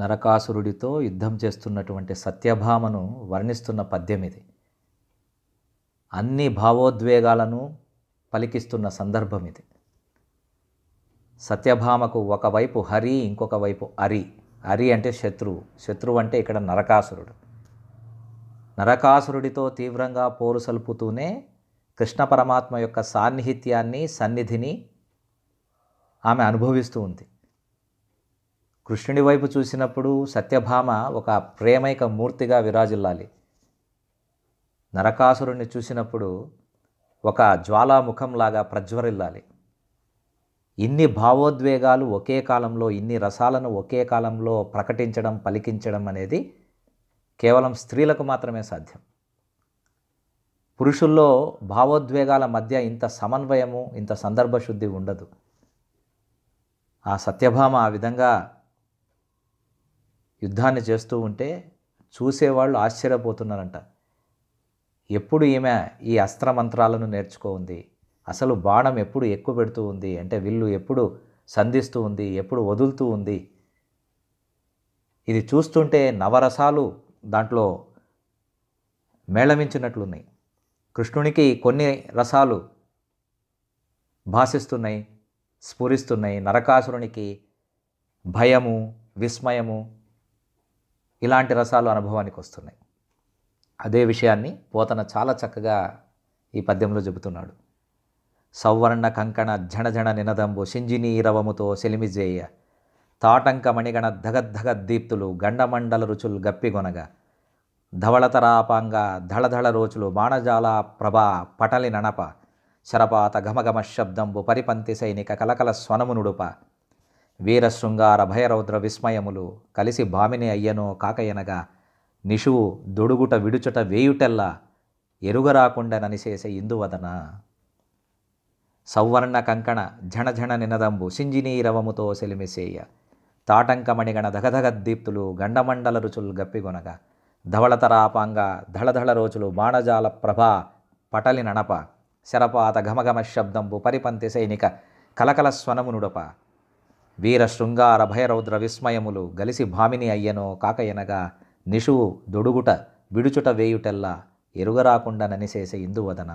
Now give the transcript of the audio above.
నరకాసురుడితో యుద్ధం చేస్తున్నటువంటి సత్యభామను వర్ణిస్తున్న పద్యం ఇది అన్ని భావోద్వేగాలను పలికిస్తున్న సందర్భం ఇది సత్యభామకు ఒకవైపు హరి ఇంకొక వైపు అరి అరి అంటే శత్రువు శత్రువు అంటే ఇక్కడ నరకాసురుడు నరకాసురుడితో తీవ్రంగా పోరు సలుపుతూనే కృష్ణ పరమాత్మ యొక్క సాన్నిహిత్యాన్ని సన్నిధిని ఆమె అనుభవిస్తూ ఉంది కృష్ణుడి వైపు చూసినప్పుడు సత్యభామ ఒక ప్రేమైక మూర్తిగా విరాజిల్లాలి నరకాసురుణ్ణి చూసినప్పుడు ఒక జ్వాలాముఖంలాగా ప్రజ్వరిల్లాలి ఇన్ని భావోద్వేగాలు ఒకే కాలంలో ఇన్ని రసాలను ఒకే కాలంలో ప్రకటించడం పలికించడం అనేది కేవలం స్త్రీలకు మాత్రమే సాధ్యం పురుషుల్లో భావోద్వేగాల మధ్య ఇంత సమన్వయము ఇంత సందర్భశుద్ధి ఉండదు ఆ సత్యభామ ఆ విధంగా యుద్ధాన్ని చేస్తూ ఉంటే చూసేవాళ్ళు ఆశ్చర్యపోతున్నారంట ఎప్పుడు ఈమె ఈ అస్త్రమంత్రాలను నేర్చుకోంది అసలు బాణం ఎప్పుడు ఎక్కువ పెడుతూ ఉంది అంటే విల్లు ఎప్పుడు సంధిస్తూ ఉంది ఎప్పుడు వదులుతూ ఉంది ఇది చూస్తుంటే నవరసాలు దాంట్లో మేళమించినట్లున్నాయి కృష్ణునికి కొన్ని రసాలు భాషిస్తున్నాయి స్ఫురిస్తున్నాయి నరకాసురునికి భయము విస్మయము ఇలాంటి రసాలు అనుభవానికి వస్తున్నాయి అదే విషయాన్ని పోతన చాలా చక్కగా ఈ పద్యంలో చెబుతున్నాడు సౌవర్ణ కంకణ జణజణ నినదంబు సింజినీ రవముతో సెలిమిజేయ తాటంక మణిగణ ధగద్ధగ దీప్తులు గండమండల రుచులు గప్పిగొనగా ధవళతరాపాంగ ధళధళ రోచులు బాణజాల ప్రభా పటలి నణప శరపాత ఘమఘమ శబ్దంబు పరిపంతి సైనిక కలకల స్వనమునుడుప వీర శృంగార భయరౌద్ర విస్మయములు కలిసి భామిని అయ్యనో కాకయనగా నిషువు దొడుగుట విడుచుట వేయుటెల్లా ఎరుగరాకుండనని చేసే ఇందువదన సౌవర్ణ కంకణ ఝణఝణ నినదంబు సింజినీరవముతో సెలిమిసేయ తాటంకమణిగణ దగధగ దీప్తులు గండమండల రుచులు గప్పిగొనగ ధవళతరాపాంగ ధళధళ రోజులు బాణజాల ప్రభా పటలి నణప శరపాత ఘమఘమ శబ్దంబు పరిపంతి సైనిక కలకల స్వనము నుడప వీర శృంగార భైరౌద్ర విస్మయములు గలిసి భామిని అయ్యనో కాకయనగా నిషువు దొడుగుట విడుచుట వేయుటెల్లా ఎరుగరాకుండా ననిసేసే ఇందువదన